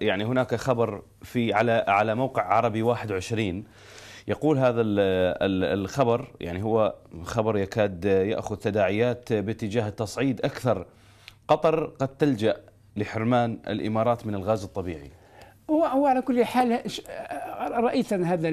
يعني هناك خبر في على على موقع عربي 21 يقول هذا الخبر يعني هو خبر يكاد ياخذ تداعيات باتجاه التصعيد اكثر قطر قد تلجا لحرمان الامارات من الغاز الطبيعي هو على كل حال رايت هذا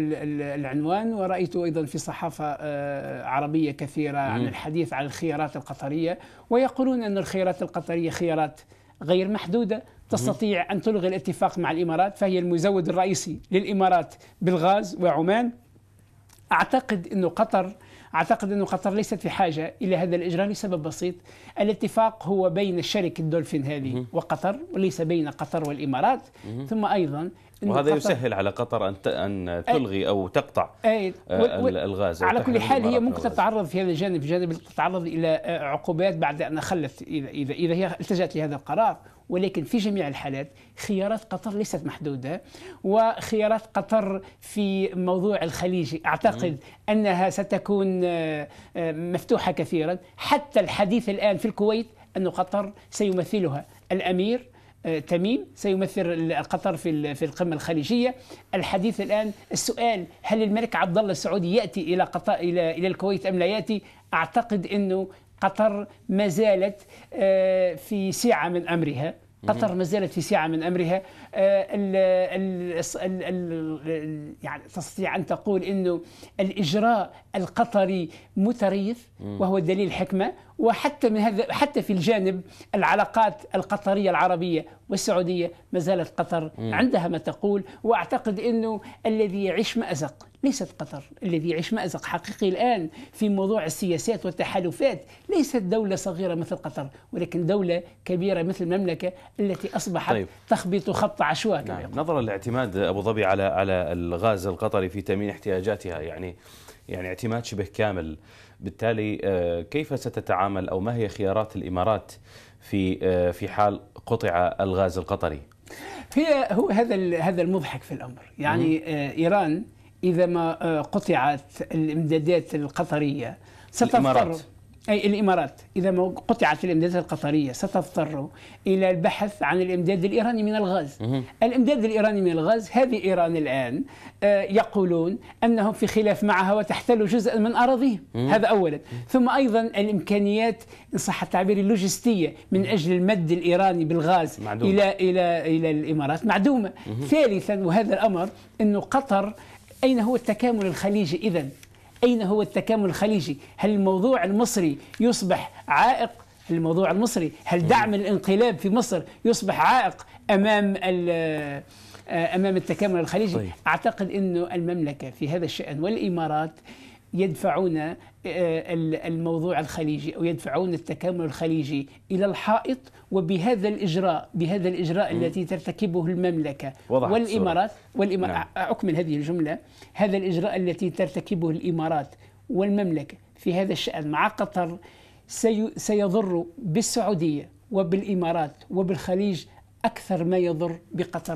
العنوان ورايته ايضا في صحافه آه، عربيه كثيره عن الحديث عن الخيارات القطريه ويقولون ان الخيارات القطريه خيارات غير محدودة تستطيع أن تلغي الاتفاق مع الإمارات فهي المزود الرئيسي للإمارات بالغاز وعمان أعتقد أن قطر أعتقد أن قطر ليست في حاجة إلى هذا الإجراء لسبب بسيط الاتفاق هو بين الشركة دولفين هذه وقطر وليس بين قطر والإمارات ثم أيضا وهذا يسهل على قطر أن أن تلغي أو تقطع أي آه، الغاز على كل حال هي ممكن تتعرض في هذا الجانب في جانب تتعرض إلى آه، عقوبات بعد أن خلت إذا, إذا, إذا هي التجأت لهذا القرار ولكن في جميع الحالات خيارات قطر ليست محدودة وخيارات قطر في موضوع الخليجي أعتقد أنها ستكون آه، مفتوحة كثيرا حتى الحديث الآن في الكويت أن قطر سيمثلها الأمير آه، تميم سيمثل قطر في في القمه الخليجيه الحديث الان السؤال هل الملك عبد الله السعودي ياتي الى قطر الى الى الكويت ام لا ياتي اعتقد انه آه، قطر ما زالت في سعة من أمرها قطر ما زالت في سعة من أمرها يعني تستطيع أن تقول أنه الإجراء القطري متريث وهو دليل حكمة وحتى من هذا حتى في الجانب العلاقات القطريه العربيه والسعوديه ما زالت قطر م. عندها ما تقول واعتقد انه الذي يعيش مازق ليست قطر الذي يعيش مازق حقيقي الان في موضوع السياسات والتحالفات ليست دوله صغيره مثل قطر ولكن دوله كبيره مثل المملكه التي اصبحت طيب. تخبط خط عشواء نعم. نظرا لاعتماد ابو ظبي على على الغاز القطري في تامين احتياجاتها يعني يعني اعتماد شبه كامل بالتالي آه، كيف ستتعامل أو ما هي خيارات الإمارات في آه، في حال قطع الغاز القطري هي هو هذا هذا المضحك في الامر يعني آه، ايران اذا ما قطعت الامدادات القطريه ستضطر أي الإمارات إذا ما قطعت الإمدادات القطرية ستضطر إلى البحث عن الإمداد الإيراني من الغاز الإمداد الإيراني من الغاز هذه إيران الآن آه، يقولون أنهم في خلاف معها وتحتل جزءا من أراضيهم هذا أولا ثم أيضا الإمكانيات إن صح التعبير اللوجستية من أجل المد الإيراني بالغاز إلى إلى إلى الإمارات معدومة ثالثا وهذا الأمر أنه قطر أين هو التكامل الخليجي إذا أين هو التكامل الخليجي هل الموضوع المصري يصبح عائق الموضوع المصري هل دعم الانقلاب في مصر يصبح عائق أمام آه، أمام التكامل الخليجي طيب. أعتقد أن المملكة في هذا الشأن والإمارات يدفعون آه، الموضوع الخليجي او يدفعون التكامل الخليجي الى الحائط وبهذا الاجراء بهذا الاجراء م. التي ترتكبه المملكه والامارات والإمارات نعم. اكمل هذه الجمله هذا الاجراء التي ترتكبه الامارات والمملكه في هذا الشان مع قطر سي سيضر بالسعوديه وبالامارات وبالخليج اكثر ما يضر بقطر